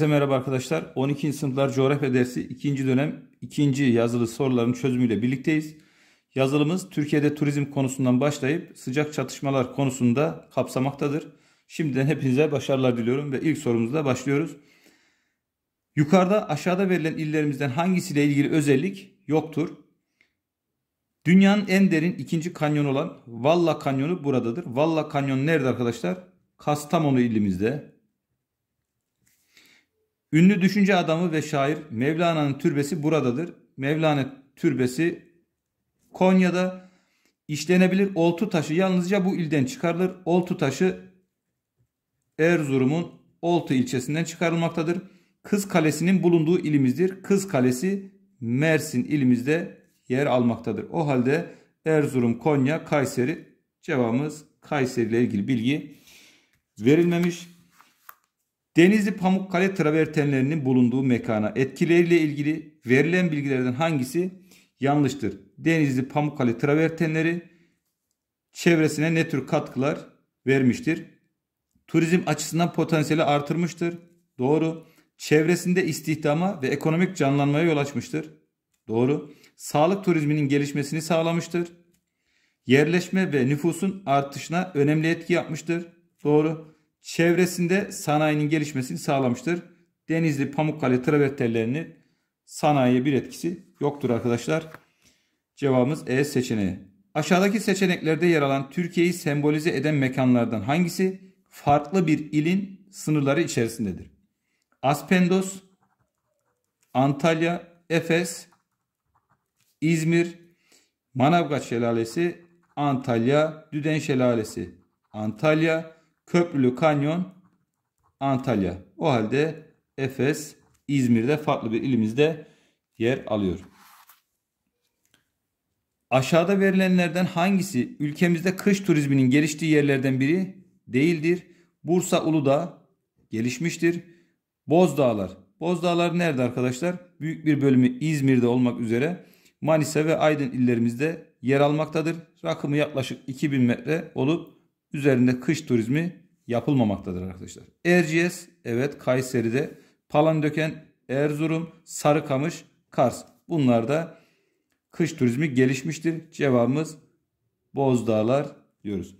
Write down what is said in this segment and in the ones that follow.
Herkese merhaba arkadaşlar. 12. sınıflar coğrafya dersi 2. dönem 2. yazılı soruların çözümüyle birlikteyiz. Yazılımız Türkiye'de turizm konusundan başlayıp sıcak çatışmalar konusunda kapsamaktadır. Şimdiden hepinize başarılar diliyorum ve ilk sorumuzla başlıyoruz. Yukarıda aşağıda verilen illerimizden hangisiyle ilgili özellik yoktur? Dünyanın en derin ikinci kanyon olan Valla Kanyonu buradadır. Valla Kanyon nerede arkadaşlar? Kastamonu ilimizde. Ünlü düşünce adamı ve şair Mevlana'nın türbesi buradadır. Mevlana türbesi Konya'da işlenebilir oltu taşı yalnızca bu ilden çıkarılır. Oltu taşı Erzurum'un Oltu ilçesinden çıkarılmaktadır. Kız Kalesi'nin bulunduğu ilimizdir. Kız Kalesi Mersin ilimizde yer almaktadır. O halde Erzurum, Konya, Kayseri cevabımız Kayseri ile ilgili bilgi verilmemiş. Denizli Pamukkale travertenlerinin bulunduğu mekana etkileriyle ilgili verilen bilgilerden hangisi yanlıştır? Denizli Pamukkale travertenleri çevresine ne tür katkılar vermiştir? Turizm açısından potansiyeli artırmıştır. Doğru. Çevresinde istihdama ve ekonomik canlanmaya yol açmıştır. Doğru. Sağlık turizminin gelişmesini sağlamıştır. Yerleşme ve nüfusun artışına önemli etki yapmıştır. Doğru çevresinde sanayinin gelişmesini sağlamıştır. Denizli, Pamukkale, Travet sanayiye bir etkisi yoktur arkadaşlar. Cevabımız E seçeneği. Aşağıdaki seçeneklerde yer alan Türkiye'yi sembolize eden mekanlardan hangisi farklı bir ilin sınırları içerisindedir? Aspendos, Antalya, Efes, İzmir, Manavgat Şelalesi, Antalya, Düden Şelalesi, Antalya, Köprülü Kanyon Antalya. O halde Efes İzmir'de farklı bir ilimizde yer alıyor. Aşağıda verilenlerden hangisi ülkemizde kış turizminin geliştiği yerlerden biri değildir? Bursa Uludağ gelişmiştir. Bozdağlar. Bozdağlar nerede arkadaşlar? Büyük bir bölümü İzmir'de olmak üzere Manisa ve Aydın illerimizde yer almaktadır. Rakımı yaklaşık 2000 metre olup üzerinde kış turizmi yapılmamaktadır arkadaşlar. Erciyes, evet Kayseri'de, Palandöken, Erzurum, Sarıkamış, Kars. Bunlar da kış turizmi gelişmiştir. Cevabımız Bozdağlar diyoruz.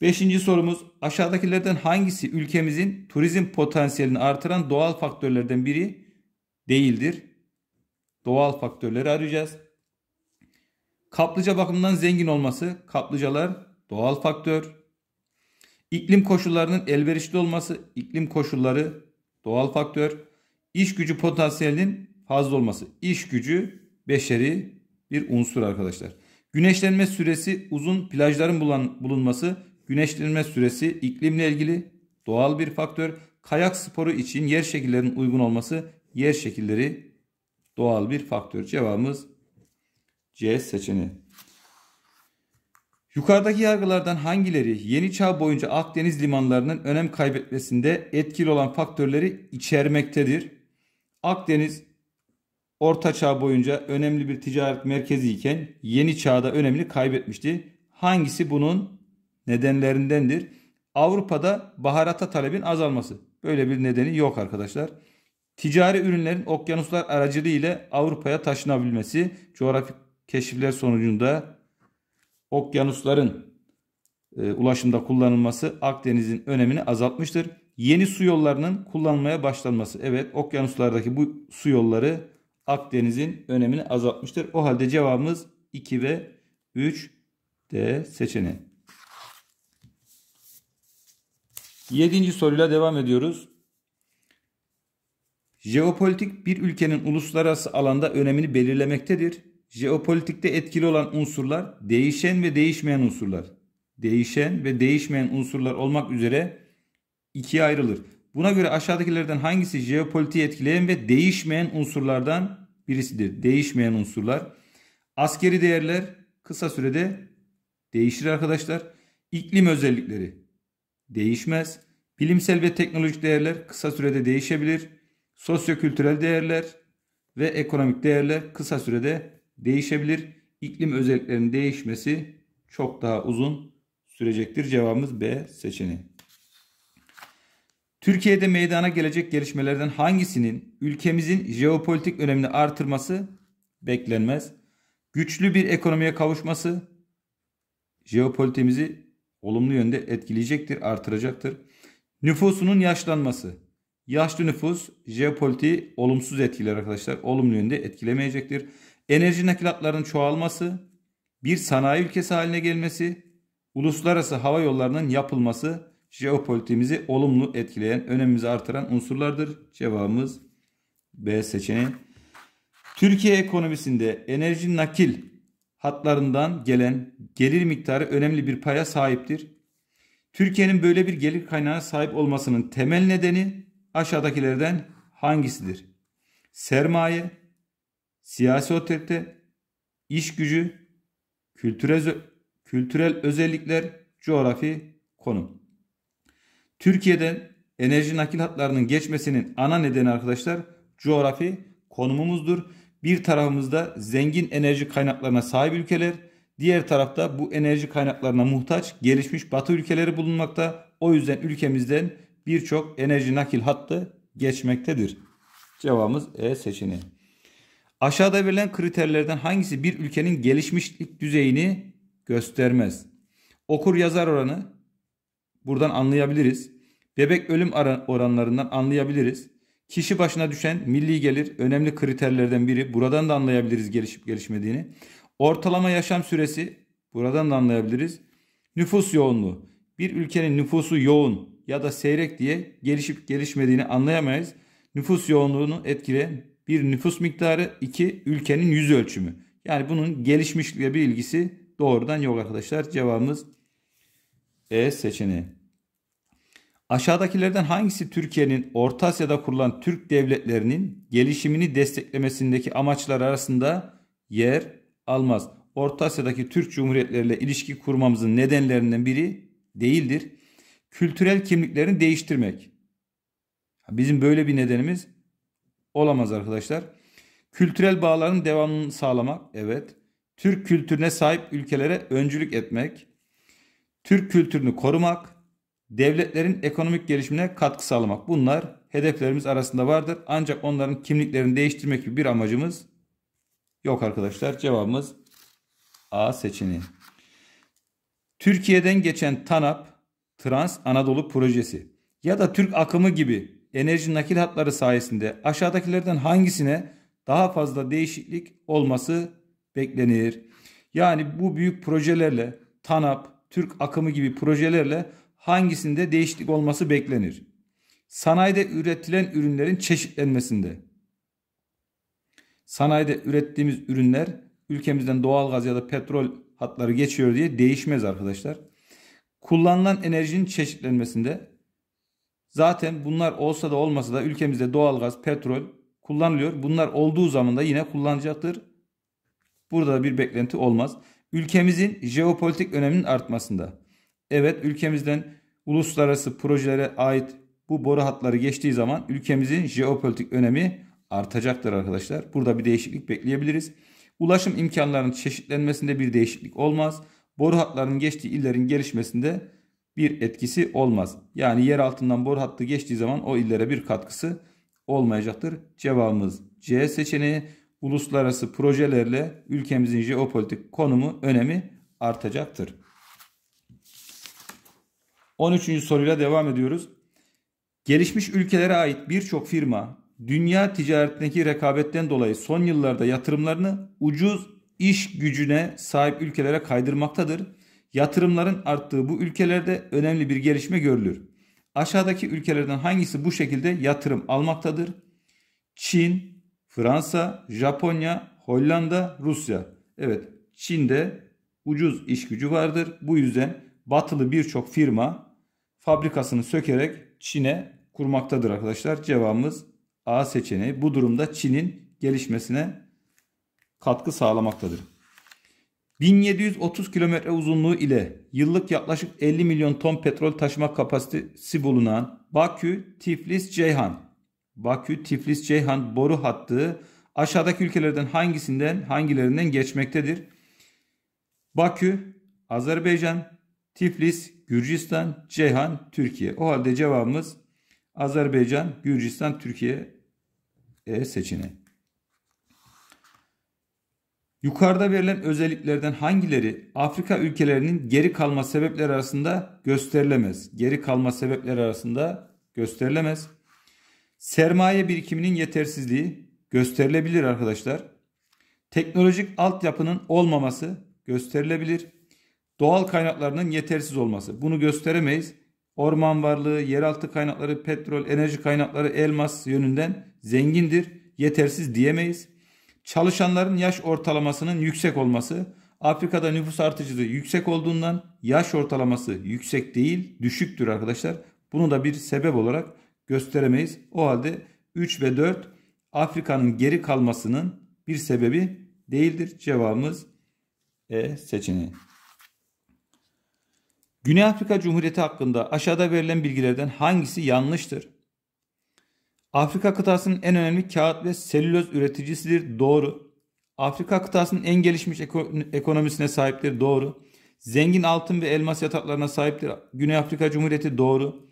Beşinci sorumuz aşağıdakilerden hangisi ülkemizin turizm potansiyelini artıran doğal faktörlerden biri değildir? Doğal faktörleri arayacağız. Kaplıca bakımından zengin olması, kaplıcalar doğal faktör. İklim koşullarının elverişli olması, iklim koşulları doğal faktör, iş gücü potansiyelinin fazla olması. İş gücü beşeri bir unsur arkadaşlar. Güneşlenme süresi uzun plajların bulunması, güneşlenme süresi iklimle ilgili doğal bir faktör. Kayak sporu için yer şekillerinin uygun olması, yer şekilleri doğal bir faktör. Cevabımız C seçeneği. Yukarıdaki yargılardan hangileri yeni çağ boyunca Akdeniz limanlarının önem kaybetmesinde etkili olan faktörleri içermektedir? Akdeniz Orta Çağ boyunca önemli bir ticaret merkezi iken yeni çağda önemli kaybetmişti. Hangisi bunun nedenlerindendir? Avrupa'da baharata talebin azalması. Böyle bir nedeni yok arkadaşlar. Ticari ürünlerin okyanuslar aracılığıyla Avrupa'ya taşınabilmesi coğrafi keşifler sonucunda okyanusların e, ulaşımda kullanılması Akdeniz'in önemini azaltmıştır. Yeni su yollarının kullanılmaya başlanması. Evet okyanuslardaki bu su yolları Akdeniz'in önemini azaltmıştır. O halde cevabımız 2 ve 3 D seçeneği. Yedinci soruyla devam ediyoruz. Jeopolitik bir ülkenin uluslararası alanda önemini belirlemektedir. Jeopolitikte etkili olan unsurlar değişen ve değişmeyen unsurlar. Değişen ve değişmeyen unsurlar olmak üzere ikiye ayrılır. Buna göre aşağıdakilerden hangisi jeopolitiği etkileyen ve değişmeyen unsurlardan birisidir? Değişmeyen unsurlar. Askeri değerler kısa sürede değişir arkadaşlar. İklim özellikleri değişmez. Bilimsel ve teknolojik değerler kısa sürede değişebilir. Sosyokültürel değerler ve ekonomik değerler kısa sürede değişebilir. İklim özelliklerinin değişmesi çok daha uzun sürecektir. Cevabımız B seçeneği. Türkiye'de meydana gelecek gelişmelerden hangisinin ülkemizin jeopolitik önemini artırması beklenmez? Güçlü bir ekonomiye kavuşması jeopolitiğimizi olumlu yönde etkileyecektir, artıracaktır. Nüfusunun yaşlanması. Yaşlı nüfus jeopolitiği olumsuz etkiler arkadaşlar. Olumlu yönde etkilemeyecektir enerji nakilatlarının çoğalması, bir sanayi ülkesi haline gelmesi, uluslararası hava yollarının yapılması jeopolitiğimizi olumlu etkileyen, önemimizi artıran unsurlardır. Cevabımız B seçeneği. Türkiye ekonomisinde enerji nakil hatlarından gelen gelir miktarı önemli bir paya sahiptir. Türkiye'nin böyle bir gelir kaynağına sahip olmasının temel nedeni aşağıdakilerden hangisidir? Sermaye, siyasi otorite, iş gücü, kültürel, kültürel özellikler, coğrafi konum. Türkiye'den enerji nakil hatlarının geçmesinin ana nedeni arkadaşlar coğrafi konumumuzdur. Bir tarafımızda zengin enerji kaynaklarına sahip ülkeler, diğer tarafta bu enerji kaynaklarına muhtaç gelişmiş batı ülkeleri bulunmakta. O yüzden ülkemizden birçok enerji nakil hattı geçmektedir. Cevabımız E seçeneği. Aşağıda verilen kriterlerden hangisi bir ülkenin gelişmişlik düzeyini göstermez? Okur yazar oranı buradan anlayabiliriz. Bebek ölüm oranlarından anlayabiliriz. Kişi başına düşen milli gelir önemli kriterlerden biri. Buradan da anlayabiliriz gelişip gelişmediğini. Ortalama yaşam süresi buradan da anlayabiliriz. Nüfus yoğunluğu. Bir ülkenin nüfusu yoğun ya da seyrek diye gelişip gelişmediğini anlayamayız. Nüfus yoğunluğunu etkileyen bir nüfus miktarı, iki ülkenin yüz ölçümü. Yani bunun gelişmişlikle bir ilgisi doğrudan yok arkadaşlar. Cevabımız E seçeneği. Aşağıdakilerden hangisi Türkiye'nin Orta Asya'da kurulan Türk devletlerinin gelişimini desteklemesindeki amaçlar arasında yer almaz? Orta Asya'daki Türk Cumhuriyetleriyle ilişki kurmamızın nedenlerinden biri değildir. Kültürel kimliklerini değiştirmek. Bizim böyle bir nedenimiz olamaz arkadaşlar. Kültürel bağların devamını sağlamak. Evet. Türk kültürüne sahip ülkelere öncülük etmek. Türk kültürünü korumak. Devletlerin ekonomik gelişimine katkı sağlamak. Bunlar hedeflerimiz arasında vardır. Ancak onların kimliklerini değiştirmek gibi bir amacımız yok arkadaşlar. Cevabımız A seçeneği. Türkiye'den geçen TANAP Trans Anadolu Projesi ya da Türk Akımı gibi enerji nakil hatları sayesinde aşağıdakilerden hangisine daha fazla değişiklik olması beklenir? Yani bu büyük projelerle TANAP, Türk akımı gibi projelerle hangisinde değişiklik olması beklenir? Sanayide üretilen ürünlerin çeşitlenmesinde. Sanayide ürettiğimiz ürünler ülkemizden doğalgaz ya da petrol hatları geçiyor diye değişmez arkadaşlar. Kullanılan enerjinin çeşitlenmesinde Zaten bunlar olsa da olmasa da ülkemizde doğalgaz, petrol kullanılıyor. Bunlar olduğu zaman da yine kullanacaktır. Burada da bir beklenti olmaz. Ülkemizin jeopolitik öneminin artmasında. Evet ülkemizden uluslararası projelere ait bu boru hatları geçtiği zaman ülkemizin jeopolitik önemi artacaktır arkadaşlar. Burada bir değişiklik bekleyebiliriz. Ulaşım imkanlarının çeşitlenmesinde bir değişiklik olmaz. Boru hatlarının geçtiği illerin gelişmesinde bir etkisi olmaz. Yani yer altından boru hattı geçtiği zaman o illere bir katkısı olmayacaktır. Cevabımız C seçeneği uluslararası projelerle ülkemizin jeopolitik konumu önemi artacaktır. 13. soruyla devam ediyoruz. Gelişmiş ülkelere ait birçok firma dünya ticaretindeki rekabetten dolayı son yıllarda yatırımlarını ucuz iş gücüne sahip ülkelere kaydırmaktadır. Yatırımların arttığı bu ülkelerde önemli bir gelişme görülür. Aşağıdaki ülkelerden hangisi bu şekilde yatırım almaktadır? Çin, Fransa, Japonya, Hollanda, Rusya. Evet, Çin'de ucuz iş gücü vardır. Bu yüzden batılı birçok firma fabrikasını sökerek Çin'e kurmaktadır arkadaşlar. Cevabımız A seçeneği. Bu durumda Çin'in gelişmesine katkı sağlamaktadır. 1730 kilometre uzunluğu ile yıllık yaklaşık 50 milyon ton petrol taşıma kapasitesi bulunan Bakü-Tiflis-Ceyhan Bakü-Tiflis-Ceyhan boru hattı aşağıdaki ülkelerden hangisinden hangilerinden geçmektedir? Bakü, Azerbaycan, Tiflis, Gürcistan, Ceyhan, Türkiye. O halde cevabımız Azerbaycan, Gürcistan, Türkiye e seçeneği. Yukarıda verilen özelliklerden hangileri Afrika ülkelerinin geri kalma sebepleri arasında gösterilemez? Geri kalma sebepleri arasında gösterilemez. Sermaye birikiminin yetersizliği gösterilebilir arkadaşlar. Teknolojik altyapının olmaması gösterilebilir. Doğal kaynaklarının yetersiz olması. Bunu gösteremeyiz. Orman varlığı, yeraltı kaynakları, petrol, enerji kaynakları, elmas yönünden zengindir. Yetersiz diyemeyiz. Çalışanların yaş ortalamasının yüksek olması, Afrika'da nüfus artıcılığı yüksek olduğundan yaş ortalaması yüksek değil, düşüktür arkadaşlar. Bunu da bir sebep olarak gösteremeyiz. O halde 3 ve 4 Afrika'nın geri kalmasının bir sebebi değildir. Cevabımız E seçeneği. Güney Afrika Cumhuriyeti hakkında aşağıda verilen bilgilerden hangisi yanlıştır? Afrika kıtasının en önemli kağıt ve selüloz üreticisidir. Doğru. Afrika kıtasının en gelişmiş ekonomisine sahiptir. Doğru. Zengin altın ve elmas yataklarına sahiptir. Güney Afrika Cumhuriyeti doğru.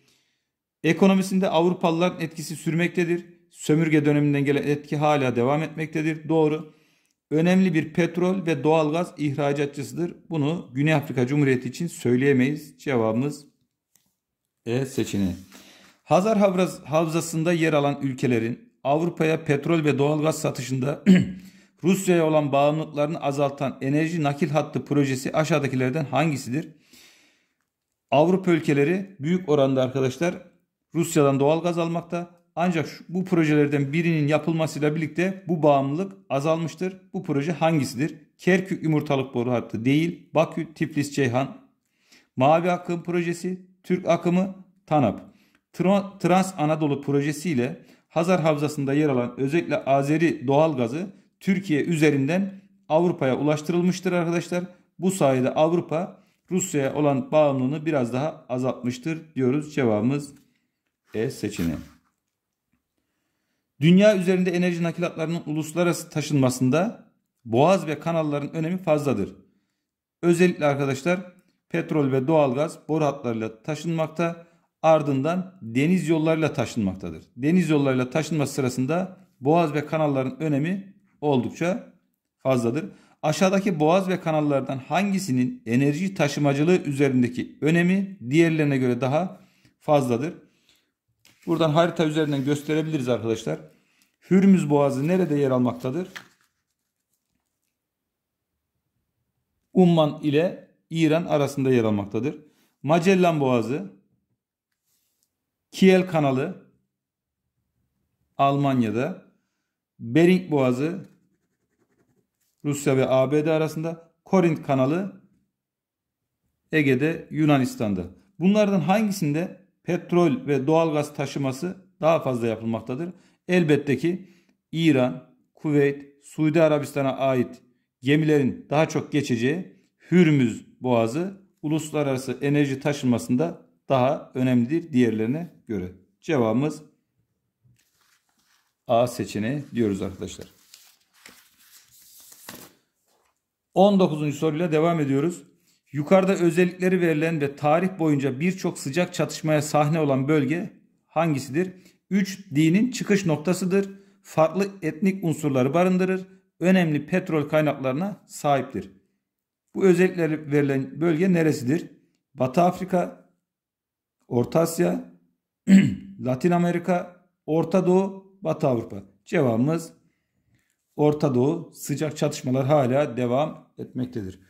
Ekonomisinde Avrupalıların etkisi sürmektedir. Sömürge döneminden gelen etki hala devam etmektedir. Doğru. Önemli bir petrol ve doğalgaz ihracatçısıdır. Bunu Güney Afrika Cumhuriyeti için söyleyemeyiz. Cevabımız E seçeneği. Hazar Havzası'nda yer alan ülkelerin Avrupa'ya petrol ve doğalgaz satışında Rusya'ya olan bağımlılıklarını azaltan enerji nakil hattı projesi aşağıdakilerden hangisidir? Avrupa ülkeleri büyük oranda arkadaşlar Rusya'dan doğalgaz almakta. Ancak şu, bu projelerden birinin yapılmasıyla birlikte bu bağımlılık azalmıştır. Bu proje hangisidir? Kerkük yumurtalık boru hattı değil, Bakü, Tiflis, Ceyhan, Mavi Akım projesi, Türk Akımı, TANAP. Trans Anadolu Projesi ile Hazar Havzası'nda yer alan özellikle Azeri doğalgazı Türkiye üzerinden Avrupa'ya ulaştırılmıştır arkadaşlar. Bu sayede Avrupa Rusya'ya olan bağımlılığını biraz daha azaltmıştır diyoruz. Cevabımız E seçeneği. Dünya üzerinde enerji nakilatlarının uluslararası taşınmasında boğaz ve kanalların önemi fazladır. Özellikle arkadaşlar petrol ve doğalgaz boru hatlarıyla taşınmakta ardından deniz yollarıyla taşınmaktadır. Deniz yollarıyla taşınma sırasında boğaz ve kanalların önemi oldukça fazladır. Aşağıdaki boğaz ve kanallardan hangisinin enerji taşımacılığı üzerindeki önemi diğerlerine göre daha fazladır? Buradan harita üzerinden gösterebiliriz arkadaşlar. Hürmüz Boğazı nerede yer almaktadır? Umman ile İran arasında yer almaktadır. Magellan Boğazı Kiel kanalı Almanya'da, Bering Boğazı Rusya ve ABD arasında, Korint kanalı Ege'de, Yunanistan'da. Bunlardan hangisinde petrol ve doğalgaz taşıması daha fazla yapılmaktadır? Elbette ki İran, Kuveyt, Suudi Arabistan'a ait gemilerin daha çok geçeceği Hürmüz Boğazı uluslararası enerji taşınmasında daha önemlidir diğerlerine göre. Cevabımız A seçeneği diyoruz arkadaşlar. 19. soruyla devam ediyoruz. Yukarıda özellikleri verilen ve tarih boyunca birçok sıcak çatışmaya sahne olan bölge hangisidir? 3 dinin çıkış noktasıdır. Farklı etnik unsurları barındırır. Önemli petrol kaynaklarına sahiptir. Bu özellikleri verilen bölge neresidir? Batı Afrika, Orta Asya, Latin Amerika, Orta Doğu, Batı Avrupa. Cevabımız Orta Doğu. Sıcak çatışmalar hala devam etmektedir.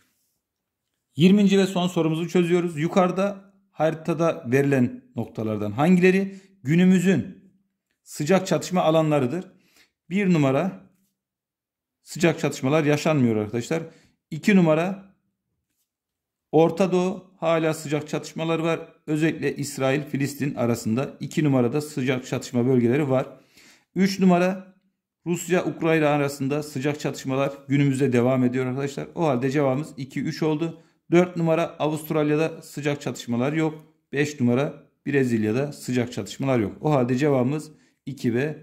20. ve son sorumuzu çözüyoruz. Yukarıda haritada verilen noktalardan hangileri günümüzün sıcak çatışma alanlarıdır? Bir numara sıcak çatışmalar yaşanmıyor arkadaşlar. İki numara Orta Doğu, hala sıcak çatışmalar var. Özellikle İsrail-Filistin arasında 2 numarada sıcak çatışma bölgeleri var. 3 numara Rusya-Ukrayna arasında sıcak çatışmalar günümüzde devam ediyor arkadaşlar. O halde cevabımız 2-3 oldu. 4 numara Avustralya'da sıcak çatışmalar yok. 5 numara Brezilya'da sıcak çatışmalar yok. O halde cevabımız 2 ve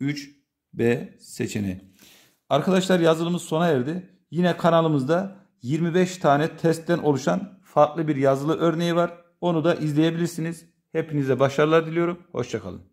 3 B seçeneği. Arkadaşlar yazılımımız sona erdi. Yine kanalımızda 25 tane testten oluşan farklı bir yazılı örneği var. Onu da izleyebilirsiniz. Hepinize başarılar diliyorum. Hoşçakalın.